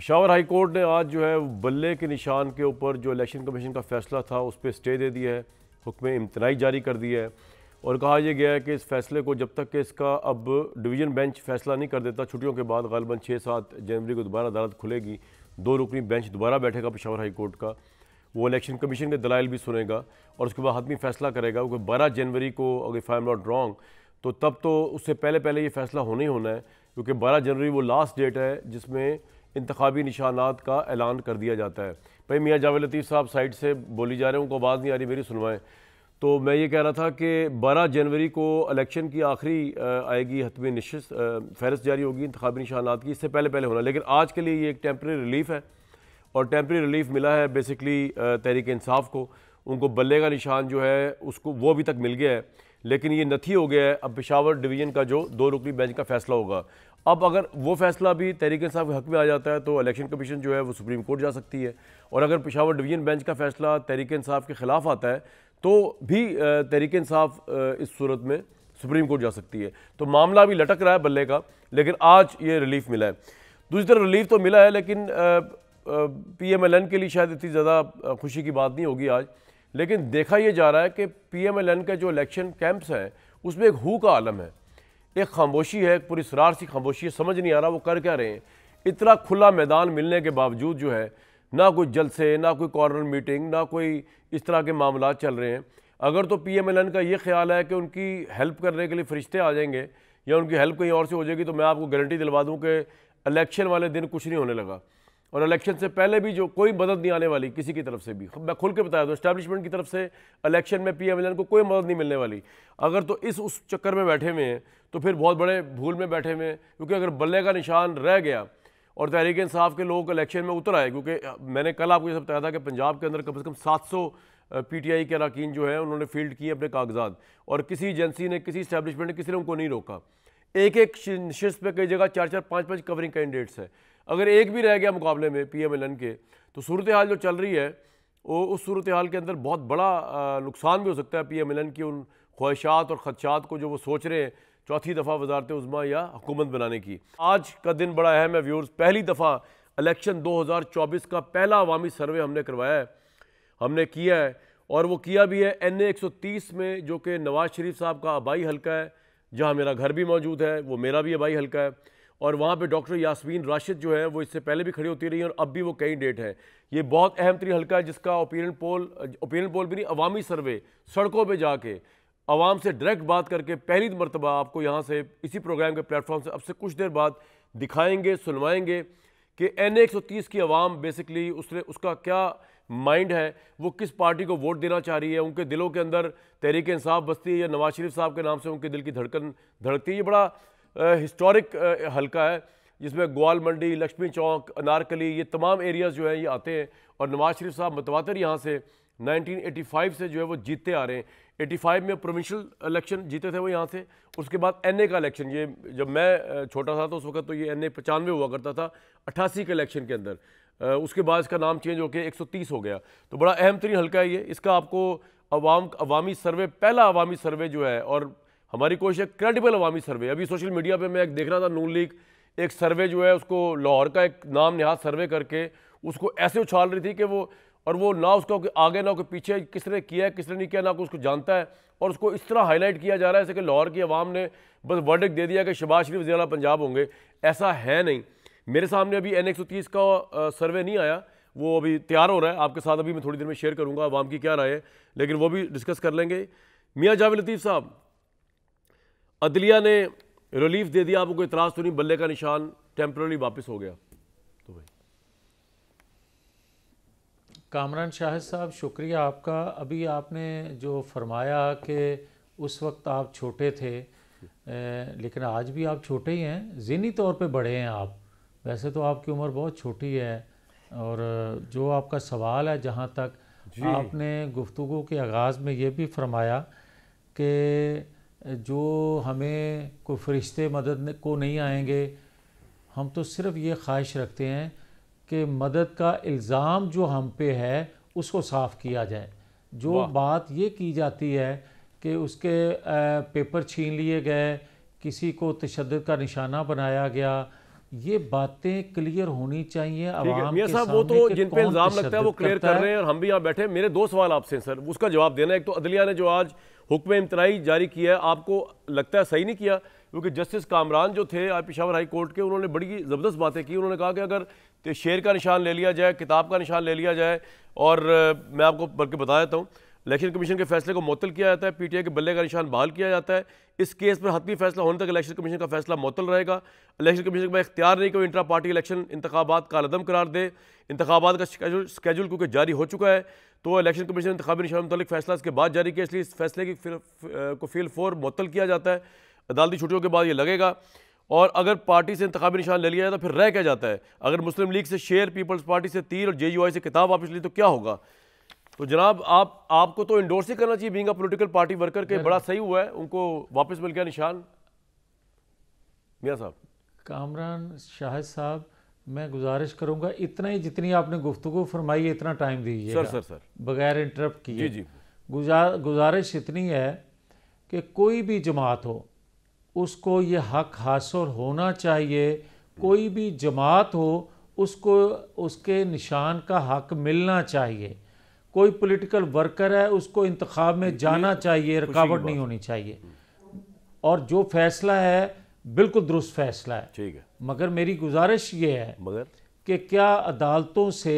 Peshawar high court ने आज जो है बल्ले के निशान के ऊपर जो इलेक्शन कमीशन का फैसला था उस पर स्टे दे दिया है हुक्म इम्तनाई जारी कर दिया है और कहा यह गया है कि इस फैसले को जब तक कि इसका अब डिवीज़न बेंच फैसला नहीं कर देता छुट्टियों के बाद गलबन छः सात जनवरी को दोबारा अदालत खुलेगी दो रुकनी बेंच दोबारा बैठेगा पिशावर हाई कोर्ट का वो इलेक्शन कमीशन के दलाइल भी सुनेगा और उसके बाद हतमी फैसला करेगा क्योंकि बारह जनवरी को अगर if I am not wrong तो तब तो उससे पहले पहले ये फैसला होना ही होना है क्योंकि बारह जनवरी वो लास्ट डेट है जिसमें इंतबी निशानात का ऐलान कर दिया जाता है भाई मियाँ जावेद लतीफ़ साहब साइड से बोली जा रहे हैं उनको आवाज़ नहीं आ रही मेरी सुनवाएं तो मैं ये कह रहा था कि 12 जनवरी को इलेक्शन की आखिरी आएगी हतमी नशस्त फहरस्त जारी होगी इंतबी निशानात की इससे पहले पहले होना लेकिन आज के लिए ये एक टेम्प्रेरी रिलीफ है और टेम्प्रेरी रिलीफ मिला है बेसिकली तहरीक इंसाफ को उनको बल्ले का निशान जो है उसको वो अभी तक मिल गया है लेकिन ये नथी हो गया है अब पिशावर डिवीजन का जो दो रुकनी बेंच का फैसला होगा अब अगर वो फैसला भी तहरीक साहब के हक में आ जाता है तो इलेक्शन कमीशन जो है वो सुप्रीम कोर्ट जा सकती है और अगर पिशावर डिवीजन बेंच का फैसला तहरीक साहब के ख़िलाफ़ आता है तो भी तहरीक साहब इस सूरत में सुप्रीम कोर्ट जा सकती है तो मामला भी लटक रहा है बल्ले का लेकिन आज ये रिलीफ मिला है दूसरी तरफ रिलीफ तो मिला है लेकिन पी एम एल एन के लिए शायद इतनी ज़्यादा खुशी की बात नहीं होगी आज लेकिन देखा यह जा रहा है कि पी एम एल एन के जो इलेक्शन कैंप्स हैं उसमें एक हु का आलम है एक खामोशी है एक पूरी सरार सी खामोशी है समझ नहीं आ रहा वो कर क्या रहे हैं इतना खुला मैदान मिलने के बावजूद जो है ना कोई जलसे ना कोई कॉर्नर मीटिंग ना कोई इस तरह के मामला चल रहे हैं अगर तो पी एम एल एन का ये ख्याल है कि उनकी हेल्प करने के लिए फरिश्ते आ जाएंगे या उनकी हेल्प कहीं और से हो जाएगी तो मैं आपको गारंटी दिलवा दूँ कि इलेक्शन वाले दिन कुछ नहीं होने लगा और इलेक्शन से पहले भी जो कोई मदद नहीं आने वाली किसी की तरफ से भी मैं खुल के बताया दूँ इस्टेब्लिशमेंट की तरफ से इलेक्शन में पी को कोई मदद नहीं मिलने वाली अगर तो इस उस चक्कर में बैठे हुए हैं तो फिर बहुत बड़े भूल में बैठे हुए हैं क्योंकि अगर बल्ले का निशान रह गया और तहरीक इंसाफ के लोग इलेक्शन में उतर आए क्योंकि मैंने कल आपको ये सब बताया था कि पंजाब के अंदर कम से कम 700 पीटीआई के अरकान जो है उन्होंने फील्ड किए अपने कागजात और किसी एजेंसी ने किसी स्टैब्लिशमेंट ने किसी ने उनको नहीं रोका एक एक शिस्त पे कई जगह चार चार पाँच पाँच कवरिंग कैंडिडेट्स हैं अगर एक भी रह गया मुकाबले में पी एम एल एन के तो सूरत हाल जो चल रही है वो उस सूरत हाल के अंदर बहुत बड़ा नुकसान भी हो सकता है पी एम एल एन की उन ख्वाहिशात और खदशात को जो वो सोच रहे हैं चौथी दफ़ा वजारत उज़मा या हुकूमत बनाने की आज का दिन बड़ा अहम है व्यूर्स पहली दफ़ा इलेक्शन चौबीस का पहला अवामी सर्वे हमने करवाया है हमने किया है और वो किया भी है एन ए एक सौ तीस में जो कि नवाज़ शरीफ साहब का आबाई हल्का है जहाँ मेरा घर भी मौजूद है वो मेरा भी आबाई हल्का है और वहाँ पे डॉक्टर यासमीन राशिद जो है वो इससे पहले भी खड़ी होती रही और अब भी वो कई डेट है ये बहुत अहम तरी हल्का है जिसका ओपिनियन पोल ओपिनियन पोल भी नहीं अवामी सर्वे सड़कों पर जाके आवाम से डायरेक्ट बात करके पहली मरतबा आपको यहाँ से इसी प्रोग्राम के प्लेटफॉर्म से अब से कुछ देर बाद दिखाएँगे सुनवाएंगे कि एन एक सौ तीस की आवाम बेसिकली उसने उसका क्या माइंड है वो किस पार्टी को वोट देना चाह रही है उनके दिलों के अंदर तहरीक इंसाफ बस्ती है या नवाज शरीफ साहब के नाम से उनके दिल की धड़कन धड़कती है ये बड़ा हिस्टोरिक हलका है जिसमें ग्वाल मंडी लक्ष्मी चौक अनारकली ये तमाम एरियाज़ जो हैं ये आते हैं और नवाज शरीफ साहब मतवातर यहाँ से 1985 से जो है वो जीतते आ रहे हैं 85 में प्रोविंशल इलेक्शन जीते थे वो यहाँ से उसके बाद एनए का इलेक्शन ये जब मैं छोटा था तो उस वक्त तो ये एन ए पचानवे हुआ करता था अट्ठासी के इलेक्शन के अंदर उसके बाद इसका नाम चेंज होकर तीस हो गया तो बड़ा अहम तरीन हल्का है ये इसका आपको अवाम अवामी सर्वे पहला अवामी सर्वे जो है और हमारी कोशिश है क्रेडिबल अवामी सर्वे अभी सोशल मीडिया पर मैं एक देख रहा था नून लीग एक सर्वे जो है उसको लाहौर का एक नाम नहाद सर्वे करके उसको ऐसे उछाल रही थी कि वो और वो ना उसका आगे ना कोई पीछे किसने किया है किसने नहीं किया ना कोई उसको जानता है और उसको इस तरह हाईलाइट किया जा रहा है जैसे कि लाहौर की आवाम ने बस वर्ड दे दिया कि शबाज शरीफ ज़िला पंजाब होंगे ऐसा है नहीं मेरे सामने अभी एन का सर्वे नहीं आया वो अभी तैयार हो रहा है आपके साथ अभी मैं थोड़ी देर में शेयर करूँगा आवाम की क्या राय है लेकिन वो भी डिस्कस कर लेंगे मियाँ जावेद लतीफ़ साहब अदलिया ने रिलीफ दे दिया आपको इतराज़ तो नहीं बल्ले का निशान टेम्प्रोरी वापस हो गया तो भाई कामरान शाहिद साहब शुक्रिया आपका अभी आपने जो फरमाया कि उस वक्त आप छोटे थे लेकिन आज भी आप छोटे ही हैं ज़हनी तौर पे बड़े हैं आप वैसे तो आपकी उम्र बहुत छोटी है और जो आपका सवाल है जहाँ तक आपने गुफ्तु के आगाज़ में ये भी फरमाया कि जो हमें कोई फरिश्ते मदद को नहीं आएंगे हम तो सिर्फ ये ख्वाहिश रखते हैं कि मदद का इल्ज़ाम जो हम पे है उसको साफ़ किया जाए जो बात ये की जाती है कि उसके पेपर छीन लिए गए किसी को तशद का निशाना बनाया गया ये बातें क्लियर होनी चाहिए मियाँ साहब वो तो जिन पे इल्ज़ाम लगता है वो क्लियर कर रहे हैं और हम भी यहाँ बैठे मेरे दो सवाल आपसे हैं सर उसका जवाब देना एक तो अदलिया ने जो आज हुक्म इम्तनाई जारी किया है आपको लगता है सही नहीं किया क्योंकि जस्टिस कामरान जो थे आज पिशावर हाई कोर्ट के उन्होंने बड़ी ज़बरदस्त बातें की उन्होंने कहा कि अगर शेर का निशान ले लिया जाए किताब का निशान ले लिया जाए और मैं आपको बल्कि बता देता हूँ इलेक्शन कमीशन के फैसले को मुतल किया जाता है पीटीआई के बल्ले का निशान बहाल किया जाता है इस केस पर हतमी फैसला होने तक इलेक्शन कमीशन का फैसला मुतल रहेगा इलेक्शन कमीशन का इख्तियार नहीं कि इंटरा पार्टी इलेक्शन इंतबात का कदम करार दे इंतबात का स्केजूल क्योंकि जारी हो चुका है तो इलेक्शन कमीशन इंतबी निशान मतलब फैसला इसके बाद जारी किया इसलिए इस फैसले की को फील फोर मुतल किया जाता है अदालती छुट्टियों के बाद ये लगेगा और अगर पार्टी से इंतबी निशान ले लिया जाए तो फिर रह क्या जाता है अगर मुस्लिम लीग से शेर पीपल्स पार्टी से तीर और जे से किताब वापस ली तो क्या होगा तो जनाब आप आपको तो इंडोर्स ही करना चाहिए बींग पोलिटिकल पार्टी वर्कर के बड़ा सही हुआ है उनको वापस मिल गया निशान मिया साहब कामरान शाहिद साहब मैं गुजारिश करूंगा इतना ही जितनी आपने गुफ्तु फरमाई है इतना टाइम दीजिए सर सर सर बगैर इंटरप्ट किए जी जी गुजार गुजारिश इतनी है कि कोई भी जमात हो उसको ये हक हासिल होना चाहिए कोई भी जमात हो उसको उसके निशान का हक मिलना चाहिए कोई पॉलिटिकल वर्कर है उसको इंतखब में जाना चाहिए रुकावट नहीं होनी चाहिए और जो फैसला है बिल्कुल दुरुस्त फैसला है ठीक है मगर मेरी गुजारिश ये है मगर कि क्या अदालतों से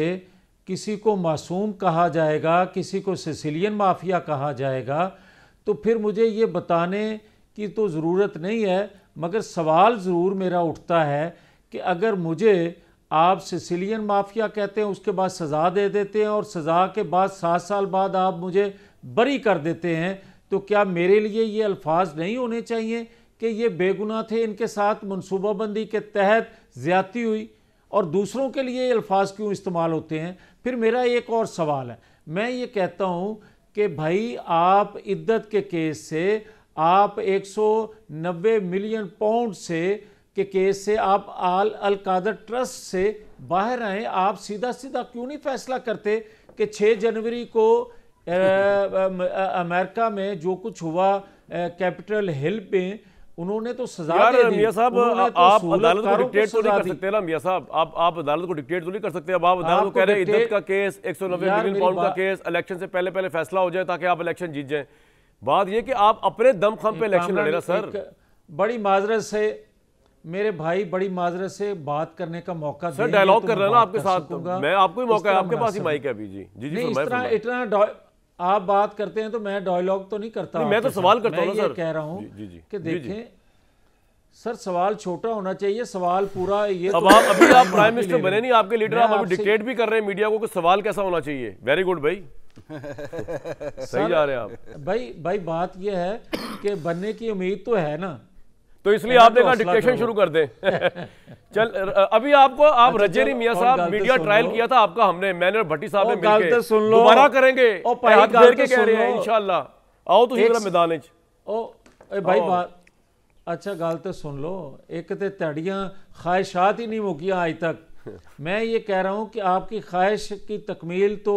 किसी को मासूम कहा जाएगा किसी को सिसिलियन माफिया कहा जाएगा तो फिर मुझे ये बताने की तो ज़रूरत नहीं है मगर सवाल ज़रूर मेरा उठता है कि अगर मुझे आप सिसिलियन माफिया कहते हैं उसके बाद सज़ा दे देते हैं और सज़ा के बाद सात साल बाद आप मुझे बरी कर देते हैं तो क्या मेरे लिए ये अल्फाज नहीं होने चाहिए कि ये बेगुनाह थे इनके साथ मनसूबाबंदी के तहत ज़्यादती हुई और दूसरों के लिए अल्फाज क्यों इस्तेमाल होते हैं फिर मेरा एक और सवाल है मैं ये कहता हूँ कि भाई आप इद्दत के केस से आप 190 मिलियन पाउंड से के केस से आप आल अल कादर ट्रस्ट से बाहर आए आप सीधा सीधा क्यों नहीं फैसला करते कि 6 जनवरी को अमेरिका में जो कुछ हुआ कैपिटल हिल पे उन्होंने तो सजा दे दी साहब तो आप अदालत को डिक्टेट तो नहीं कर सकते ना मियां साहब आप आप अदालत को डिक्टेट तो नहीं कर सकते अब आप अदालत को तो कह रहे हैं इद्दत का केस 190 मिलियन पाउंड का केस इलेक्शन से पहले पहले फैसला हो जाए ताकि आप इलेक्शन जीत जाएं बात यह कि आप अपने दमखम पे इलेक्शन लड़े ना सर बड़ी माजरत से मेरे भाई बड़ी माजरत से बात करने का मौका सर डायलॉग तो कर रहा ना आपके साथ तो। मैं आपको ही मौका है आपके पास ही माइक है अभी जी जी जी इस तरह इतना आप बात करते हैं तो मैं डायलॉग तो नहीं करता मैं तो सवाल करता हूं सर कह रहा हूं कि देखें सर सवाल छोटा होना चाहिए सवाल पूरा ये अब तो आप अभी आप प्राइम मिनिस्टर बने नहीं आपके लीडर आप अभी डिक्टेट भी कर रहे हैं मीडिया को कि सवाल कैसा होना चाहिए वेरी गुड भाई सही जा रहे हैं आप भाई भाई बात ये है कि बनने की उम्मीद तो है ना तो इसलिए आप तो देखा डिक्टेशन शुरू कर दें चल अभी आपको आप अच्छा, रजेरी मिया साहब तो मीडिया ट्रायल किया था आपका हमने मैंने भट्टी साहब ने मिलकर तो सुन लो दोबारा करेंगे हाथ घेर के कह रहे हैं इंशाल्लाह आओ तो ਜਰਾ ਮੈਦਾਨ ਵਿੱਚ ओ भाई बात अच्छा गल तो सुन लो एक तो तड़ियाँ ख्वाहिशात ही नहीं मुकिया आज तक मैं ये कह रहा हूँ कि आपकी ख्वाहिश की तकमील तो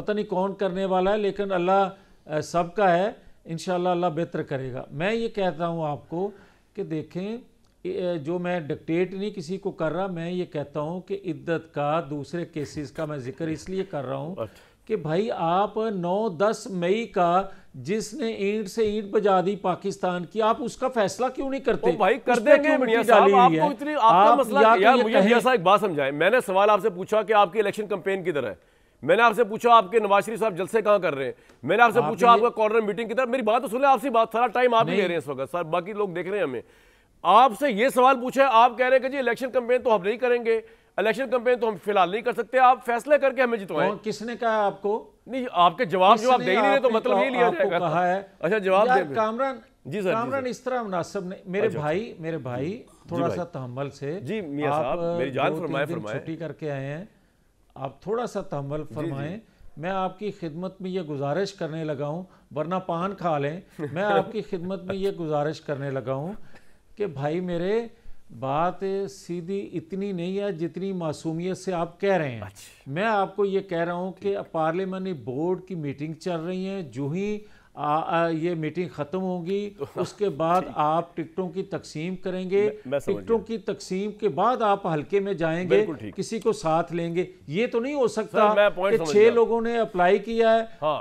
पता नहीं कौन करने वाला है लेकिन अल्लाह सबका है इन अल्लाह बेहतर करेगा मैं ये कहता हूँ आपको कि देखें जो मैं डिक्टेट नहीं किसी को कर रहा मैं ये कहता हूँ कि इद्दत का दूसरे केसेस का मैं जिक्र इसलिए कर रहा हूँ अच्छा। कि भाई आप 9-10 मई का जिसने ईंट से ईंट बजा दी पाकिस्तान की आप उसका फैसला क्यों नहीं करते ओ भाई कर देंगे आपको इतनी आपका आप मसला यार मुझे एक बात समझाएं मैंने सवाल आपसे पूछा कि आपकी इलेक्शन कैंपेन किधर है मैंने आपसे पूछा आपके नवाज शरीफ साहब जलसे कहाँ कर रहे हैं मैंने आपसे आप पूछा आपका कॉर्नर मीटिंग की तरफ मेरी बात तो सुन ले आपसे बात सारा टाइम आप ही ले रहे हैं इस वक्त सर बाकी लोग देख रहे हैं हमें आपसे ये सवाल पूछा है आप कह रहे हैं कि जी इलेक्शन कंपेन तो हम नहीं करेंगे इलेक्शन कंपेन तो हम फिलहाल नहीं कर सकते आप फैसले करके हमें जितवाएं किसने कहा आपको नहीं आपके जवाब जवाब दे ही नहीं तो मतलब नहीं लिया जाएगा कहा है अच्छा जवाब कामरान जी सर कामरान इस तरह मुनासिब नहीं मेरे अच्छा, भाई अच्छा। मेरे भाई थोड़ा सा तहमल से जी मियां साहब मेरी जान फरमाए फरमाए छुट्टी करके आए हैं आप थोड़ा सा तहमल फरमाएं मैं आपकी खिदमत में ये गुजारिश करने लगा हूँ वरना पान खा लें मैं आपकी खिदमत में ये गुजारिश करने लगा हूँ कि भाई मेरे बात सीधी इतनी नहीं है जितनी मासूमियत से आप कह रहे हैं अच्छा। मैं आपको ये कह रहा हूँ कि पार्लियामानी बोर्ड की मीटिंग चल रही है जो ही आ, आ, ये मीटिंग ख़त्म होगी उसके बाद आप टिकटों की तकसीम करेंगे टिकटों की तकसीम के बाद आप हल्के में जाएंगे किसी को साथ लेंगे ये तो नहीं हो सकता छह लोगों ने अप्लाई किया है हाँ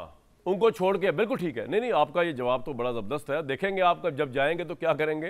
उनको छोड़ के बिल्कुल ठीक है नहीं नहीं आपका ये जवाब तो बड़ा ज़बरदस्त है देखेंगे आप जब जाएंगे तो क्या करेंगे